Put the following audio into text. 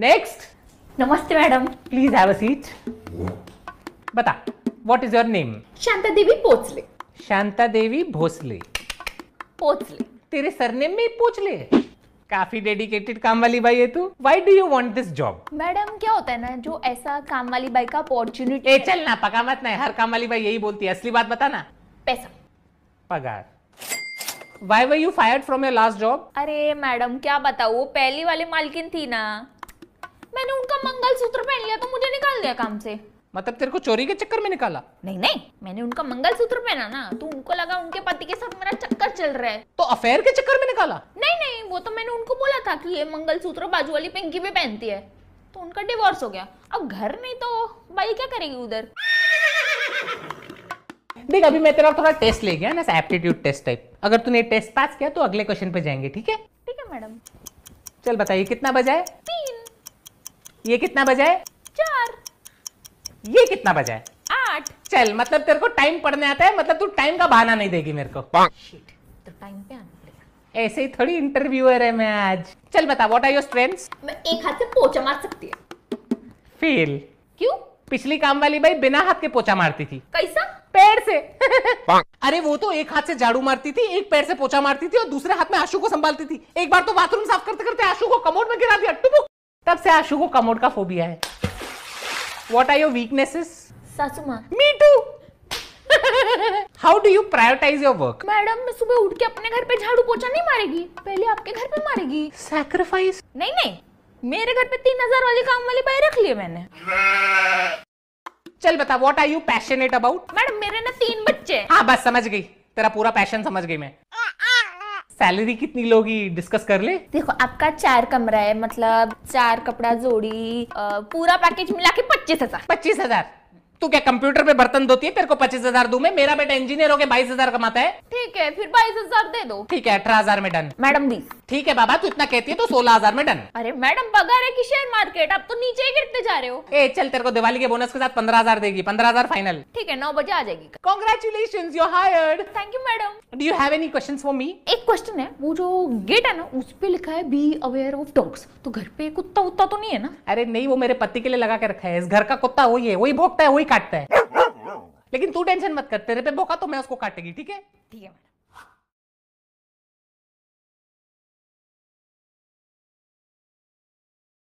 Next नमस्ते madam please have a seat बता what is your name Shanta Devi Pochle Shanta देवी भोसले पोचले तेरे सरनेम में पोचले काफी डेडिकेटेड काम वाली बाई है तू why do you want this job madam क्या होता है ना जो ऐसा काम वाली बाई का अपॉर्चुनिटी ए चल ना पका मत ना हर काम वाली बाई यही बोलती है असली बात बता ना पैसा पगार Why were you fired from your last job? अरे मैडम क्या बताओ पहली वाली मालकिन थी ना मैंने उनका मंगल सूत्र पहन लिया तो मुझे निकाल दिया काम से मतलब तेरे को चोरी के चक्कर में निकाला नहीं नहीं मैंने उनका मंगल सूत्र पहना ना तो उनको लगा उनके पति के साथ मेरा चक्कर चल रहा है तो अफेयर के चक्कर में निकाला नहीं नहीं वो तो मैंने उनको बोला था कि ये मंगल सूत्र बाजू वाली पिंकी भी पहनती है तो उनका डिवोर्स हो गया अब घर नहीं तो भाई क्या करेगी उधर देख अभी मैं तेरा थोड़ा टेस्ट ले गया ना एप्टीट्यूड टेस्ट टाइप अगर तूने टेस्ट पास किया तो अगले क्वेश्चन पे जाएंगे ठीक है ठीक है मैडम चल बताइए कितना बजा है तीन ये कितना बजा है चार ये कितना बजा है आठ चल मतलब तेरे को टाइम पढ़ने आता है मतलब तू टाइम का बहाना नहीं देगी मेरे को तो टाइम पे आना ऐसे ही थोड़ी इंटरव्यूअर है मैं आज चल बता व्हाट आर योर स्ट्रेंथ्स मैं एक हाथ से पोछा मार सकती है फेल क्यों पिछली काम वाली भाई बिना हाथ के पोछा मारती थी कैसा पैर से अरे वो तो एक हाथ से झाड़ू मारती थी एक पैर से पोछा मारती थी और दूसरे हाथ में आशु को संभालती थी एक बार तो बाथरूम साफ करते करते आशु को कमोड में गिरा दिया टुबुक तब से आशु को कमोड का फोबिया है वॉट आर योर वीकनेसेस सासुमा me too how do you prioritise your work madam मैं सुबह उठ के अपने घर पे झाड़ू पोछा नहीं मारेगी पहले आपके घर पे मारेगी सैक्रिफाइस नहीं नहीं मेरे घर पे तीन हजार वाली काम वाली बाई रख लिए मैंने चल बता what are you passionate about madam मेरे ना तीन बच्चे हाँ बस समझ गई तेरा पूरा पैशन समझ गई मैं सैलरी कितनी लोगी डिस्कस कर ले देखो आपका चार कमरा है मतलब चार कपड़ा जोड़ी आ, पूरा पैकेज मिला के पच्चीस हजार पच्चीस हजार तू क्या कंप्यूटर पे बर्तन धोती है तेरे को पच्चीस हजार दू मैं मेरा बेटा इंजीनियर हो गया बाईस हजार कमाता है ठीक है फिर बाईस हजार दे दो ठीक है अठारह हजार में डन मैडम बीस ठीक है बाबा तू इतना कहती है तो सोलह हजार में डन अरे मैडम पगार है कि शेयर मार्केट अब तो नीचे ही गिरते जा रहे हो ए चल तेरे को दिवाली के बोनस के साथ पंद्रह हजार देगी पंद्रह हजार फाइनल ठीक है नौ बजे आ जाएगी congratulation you hired thank you madam do you have any question for me एक क्वेश्चन है वो जो गेट है ना उस पर लिखा है बी अवेयर ऑफ डॉग्स तो घर पे कुत्ता उत्ता तो नहीं है ना अरे नहीं वो मेरे पति के लिए लगा के रखा है इस घर का कुत्ता वही है वही भोगता है वही काटता है लेकिन तू टेंशन मत कर तेरे पे भोका तो मैं उसको काटेगी ठीक है ठीक है